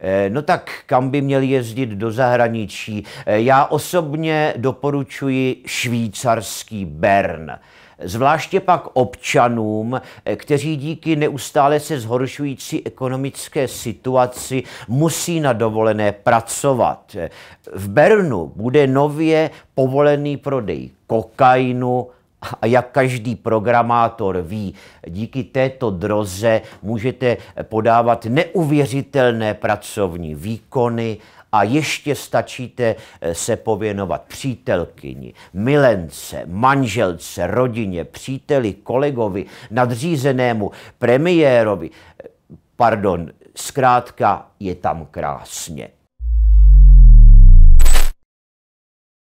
Eh, no tak kam by měl jezdit do zahraničí? Eh, já osobně doporučuji švýcarský Bern. Zvláště pak občanům, eh, kteří díky neustále se zhoršující ekonomické situaci musí na dovolené pracovat. V Bernu bude nově povolený prodej kokainu, a jak každý programátor ví, díky této droze můžete podávat neuvěřitelné pracovní výkony a ještě stačíte eh, se pověnovat přítelkyni, milence, manželce, rodině, příteli, kolegovi, nadřízenému, premiérovi. Pardon, zkrátka je tam krásně.